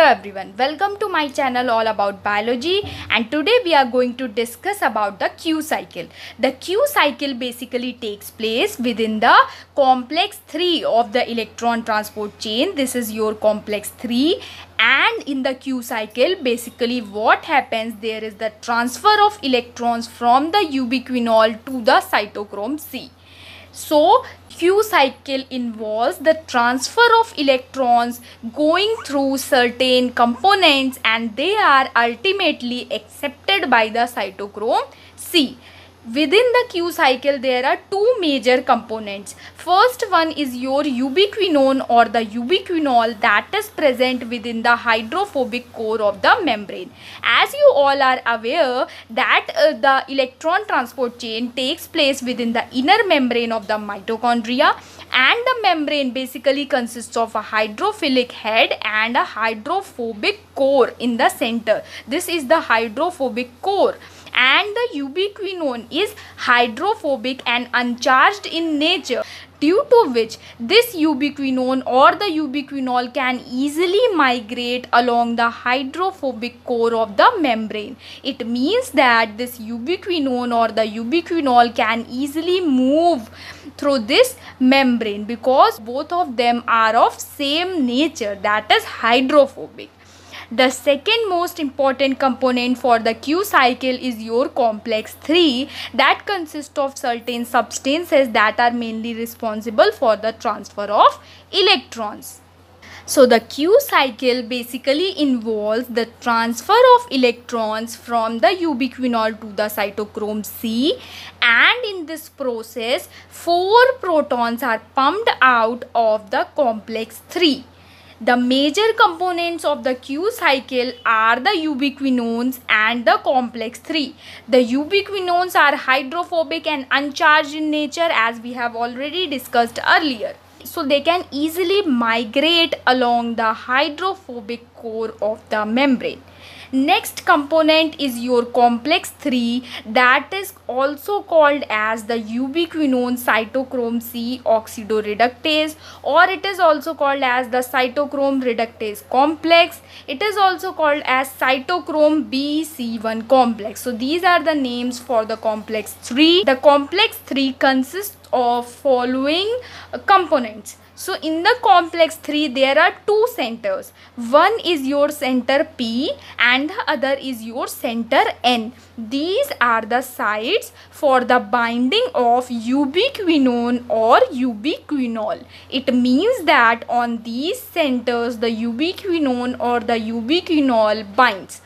Hello everyone, welcome to my channel all about biology and today we are going to discuss about the Q cycle. The Q cycle basically takes place within the complex 3 of the electron transport chain. This is your complex 3 and in the Q cycle basically what happens there is the transfer of electrons from the ubiquinol to the cytochrome C. So Q cycle involves the transfer of electrons going through certain components and they are ultimately accepted by the cytochrome C. Within the Q cycle, there are two major components. First one is your ubiquinone or the ubiquinol that is present within the hydrophobic core of the membrane. As you all are aware that uh, the electron transport chain takes place within the inner membrane of the mitochondria and the membrane basically consists of a hydrophilic head and a hydrophobic core in the center. This is the hydrophobic core and the ubiquinone is hydrophobic and uncharged in nature due to which this ubiquinone or the ubiquinol can easily migrate along the hydrophobic core of the membrane. It means that this ubiquinone or the ubiquinol can easily move through this membrane because both of them are of same nature that is hydrophobic. The second most important component for the Q cycle is your complex 3 that consists of certain substances that are mainly responsible for the transfer of electrons. So the Q cycle basically involves the transfer of electrons from the ubiquinol to the cytochrome C and in this process 4 protons are pumped out of the complex 3. The major components of the Q cycle are the ubiquinones and the complex 3. The ubiquinones are hydrophobic and uncharged in nature as we have already discussed earlier so they can easily migrate along the hydrophobic core of the membrane next component is your complex 3 that is also called as the ubiquinone cytochrome c oxidoreductase or it is also called as the cytochrome reductase complex it is also called as cytochrome bc1 complex so these are the names for the complex 3 the complex 3 consists of following uh, components so in the complex 3 there are two centers one is your center p and the other is your center n these are the sites for the binding of ubiquinone or ubiquinol it means that on these centers the ubiquinone or the ubiquinol binds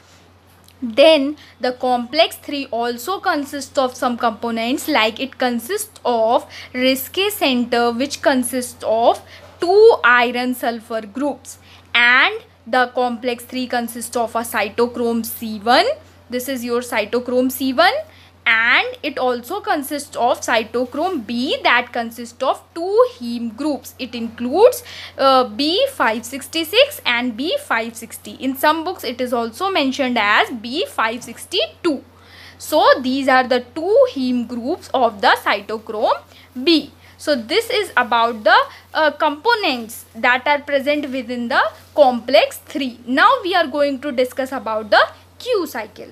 then the complex 3 also consists of some components like it consists of Riske center which consists of two iron sulfur groups and the complex 3 consists of a cytochrome C1. This is your cytochrome C1 and it also consists of cytochrome B that consists of two heme groups. It includes uh, B566 and B560. In some books it is also mentioned as B562. So these are the two heme groups of the cytochrome B. So this is about the uh, components that are present within the complex 3. Now we are going to discuss about the Q cycle.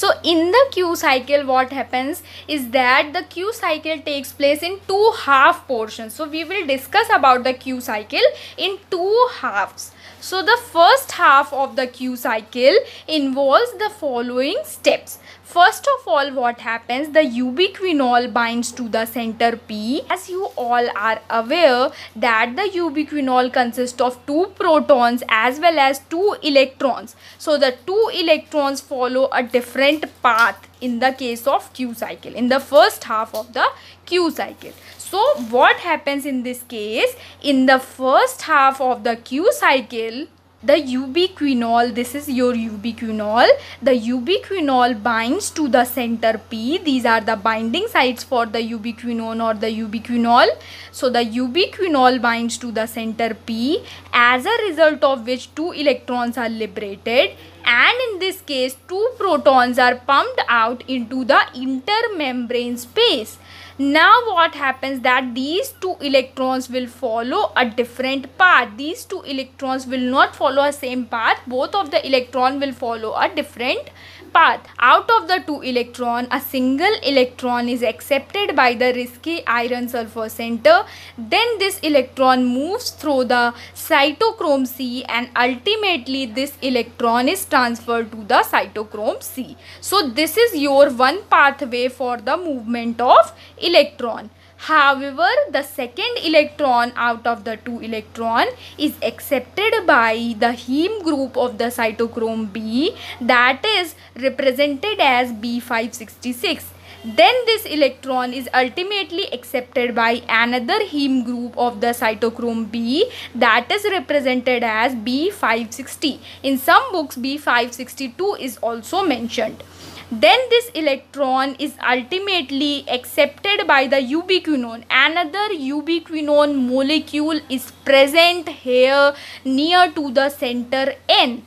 So in the Q cycle what happens is that the Q cycle takes place in two half portions. So we will discuss about the Q cycle in two halves. So the first half of the Q cycle involves the following steps. First of all what happens the ubiquinol binds to the center P. As you all are aware that the ubiquinol consists of two protons as well as two electrons. So the two electrons follow a different path in the case of Q cycle in the first half of the Q cycle. So what happens in this case? In the first half of the Q cycle, the ubiquinol, this is your ubiquinol, the ubiquinol binds to the center P. These are the binding sites for the ubiquinone or the ubiquinol. So the ubiquinol binds to the center P as a result of which two electrons are liberated and in this case two protons are pumped out into the intermembrane space now what happens that these two electrons will follow a different path these two electrons will not follow a same path both of the electron will follow a different path out of the two electron a single electron is accepted by the risky iron sulfur center then this electron moves through the cytochrome C and ultimately this electron is transferred to the cytochrome C so this is your one pathway for the movement of electron. However, the second electron out of the two electron is accepted by the heme group of the cytochrome B that is represented as B566. Then this electron is ultimately accepted by another heme group of the cytochrome B that is represented as B560. In some books B562 is also mentioned then this electron is ultimately accepted by the ubiquinone another ubiquinone molecule is present here near to the center n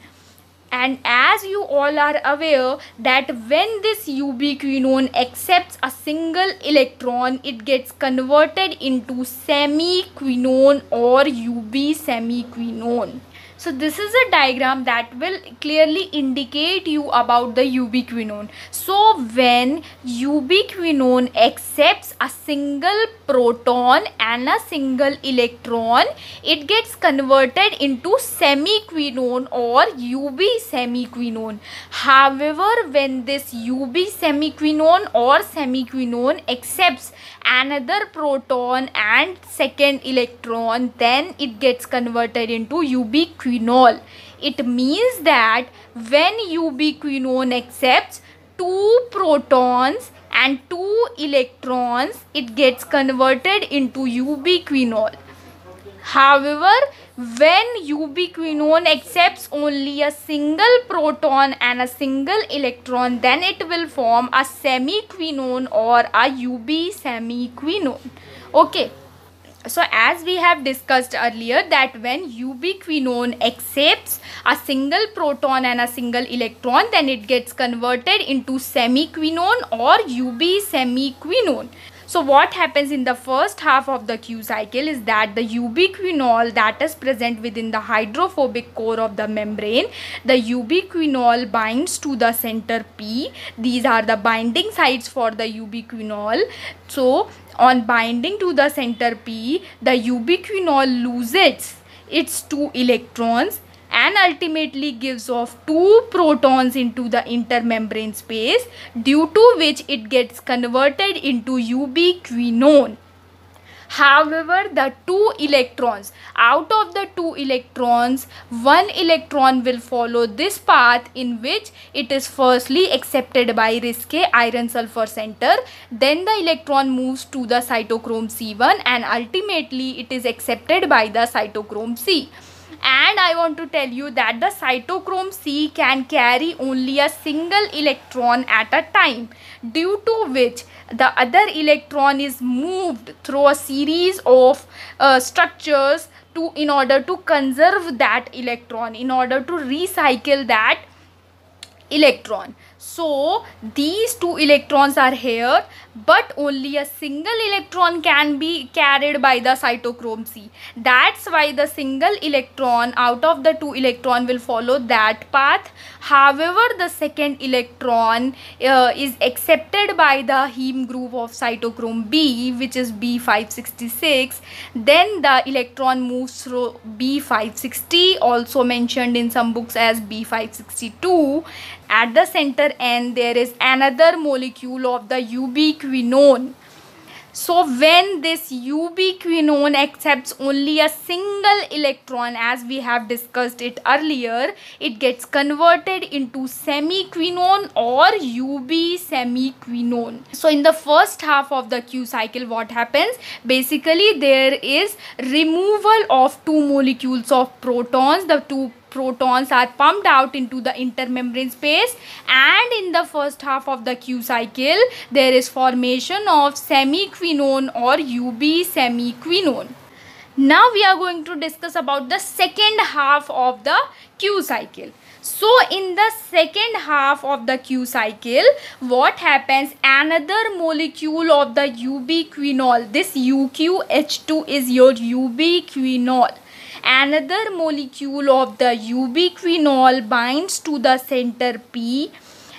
and as you all are aware that when this ubiquinone accepts a single electron it gets converted into semiquinone or ub semiquinone so this is a diagram that will clearly indicate you about the ubiquinone. So when ubiquinone accepts a single proton and a single electron it gets converted into semiquinone or UB semiquinone however when this UB semiquinone or semiquinone accepts another proton and second electron then it gets converted into quinol. it means that when quinone accepts two protons and two electrons it gets converted into ubiquinol however when ubiquinone accepts only a single proton and a single electron then it will form a semiquinone or a ub semiquinone okay so as we have discussed earlier that when ubiquinone accepts a single proton and a single electron then it gets converted into semiquinone or ub semiquinone so what happens in the first half of the Q cycle is that the ubiquinol that is present within the hydrophobic core of the membrane, the ubiquinol binds to the center P. These are the binding sites for the ubiquinol. So on binding to the center P, the ubiquinol loses its two electrons and ultimately gives off two protons into the intermembrane space due to which it gets converted into ubiquinone however the two electrons out of the two electrons one electron will follow this path in which it is firstly accepted by Riske iron sulfur center then the electron moves to the cytochrome C1 and ultimately it is accepted by the cytochrome C and I want to tell you that the cytochrome C can carry only a single electron at a time due to which the other electron is moved through a series of uh, structures to in order to conserve that electron in order to recycle that electron so these two electrons are here but only a single electron can be carried by the cytochrome c that's why the single electron out of the two electron will follow that path however the second electron uh, is accepted by the heme group of cytochrome b which is b566 then the electron moves through b560 also mentioned in some books as b562 at the center end, there is another molecule of the ubiquinone. So when this ubiquinone accepts only a single electron as we have discussed it earlier, it gets converted into semiquinone or ubi-semiquinone. So in the first half of the Q cycle what happens? Basically there is removal of two molecules of protons, the two protons are pumped out into the intermembrane space and in the first half of the Q cycle there is formation of semiquinone or UB semiquinone. Now we are going to discuss about the second half of the Q cycle. So in the second half of the Q cycle, what happens? Another molecule of the ub quinol. this UQH2 is your ub quinol another molecule of the ubiquinol binds to the center P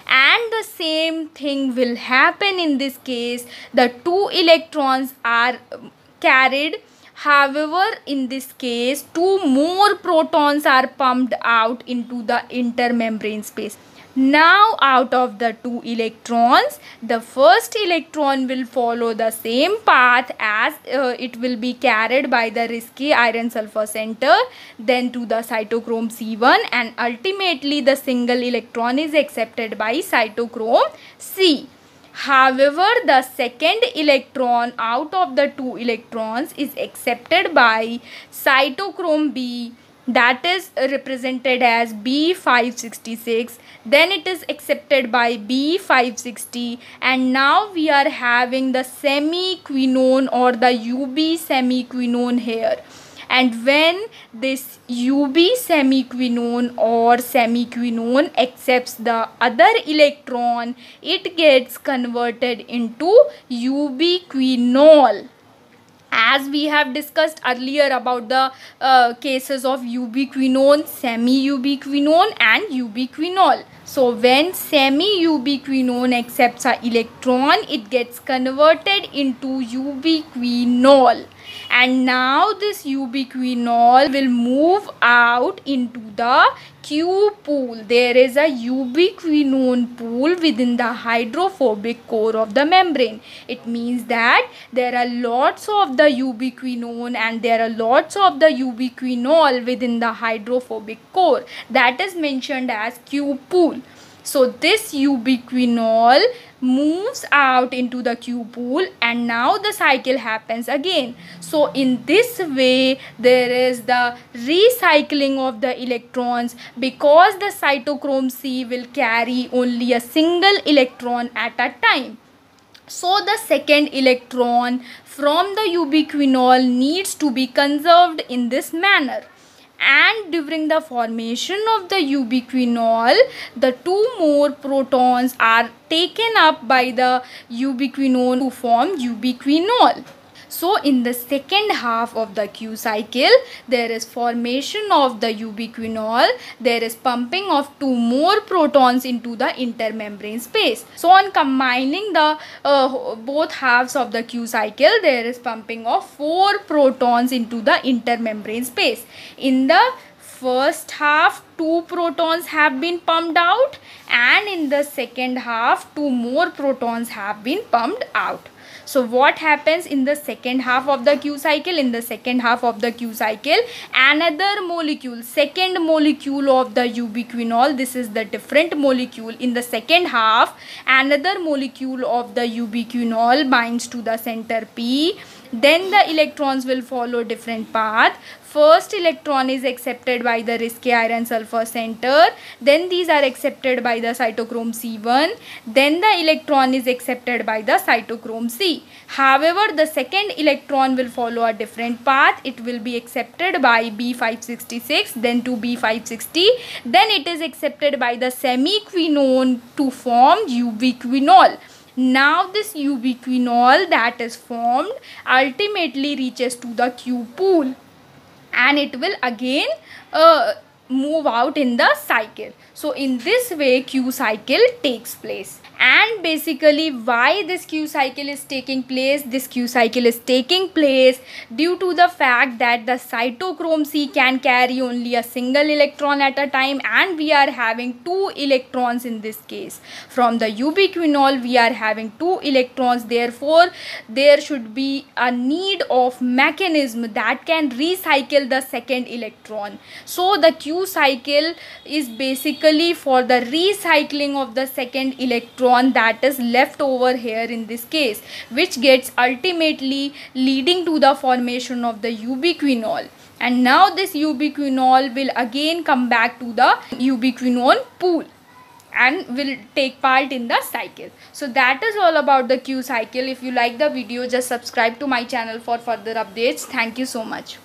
and the same thing will happen in this case the two electrons are um, carried however in this case two more protons are pumped out into the intermembrane space now out of the two electrons, the first electron will follow the same path as uh, it will be carried by the risky iron sulfur center then to the cytochrome C1 and ultimately the single electron is accepted by cytochrome C. However, the second electron out of the two electrons is accepted by cytochrome B that is represented as B566 then it is accepted by B560 and now we are having the semiquinone or the UB semiquinone here and when this UB semiquinone or semiquinone accepts the other electron it gets converted into UB quinol as we have discussed earlier about the uh, cases of ubiquinone, semi-ubiquinone and ubiquinol. So when semi-ubiquinone accepts an electron, it gets converted into ubiquinol and now this ubiquinol will move out into the Q pool. There is a ubiquinone pool within the hydrophobic core of the membrane. It means that there are lots of the ubiquinone and there are lots of the ubiquinol within the hydrophobic core. That is mentioned as Q pool. So this ubiquinol moves out into the cupule and now the cycle happens again. So in this way there is the recycling of the electrons because the cytochrome C will carry only a single electron at a time. So the second electron from the ubiquinol needs to be conserved in this manner and during the formation of the ubiquinol the two more protons are taken up by the ubiquinone to form ubiquinol so in the second half of the Q cycle, there is formation of the ubiquinol, there is pumping of two more protons into the intermembrane space. So on combining the uh, both halves of the Q cycle, there is pumping of four protons into the intermembrane space. In the first half two protons have been pumped out and in the second half two more protons have been pumped out. So what happens in the second half of the Q cycle? In the second half of the Q cycle, another molecule, second molecule of the ubiquinol, this is the different molecule. In the second half, another molecule of the ubiquinol binds to the center P then the electrons will follow different path first electron is accepted by the risky iron sulfur center then these are accepted by the cytochrome c1 then the electron is accepted by the cytochrome c however the second electron will follow a different path it will be accepted by b566 then to b560 then it is accepted by the semiquinone to form ubiquinol now this ubiquinol that is formed ultimately reaches to the Q pool and it will again uh, move out in the cycle. So in this way Q cycle takes place. And basically why this Q cycle is taking place? This Q cycle is taking place due to the fact that the cytochrome C can carry only a single electron at a time and we are having two electrons in this case. From the ubiquinol we are having two electrons therefore there should be a need of mechanism that can recycle the second electron. So the Q cycle is basically for the recycling of the second electron that is left over here in this case which gets ultimately leading to the formation of the ubiquinol and now this ubiquinol will again come back to the ubiquinone pool and will take part in the cycle so that is all about the q cycle if you like the video just subscribe to my channel for further updates thank you so much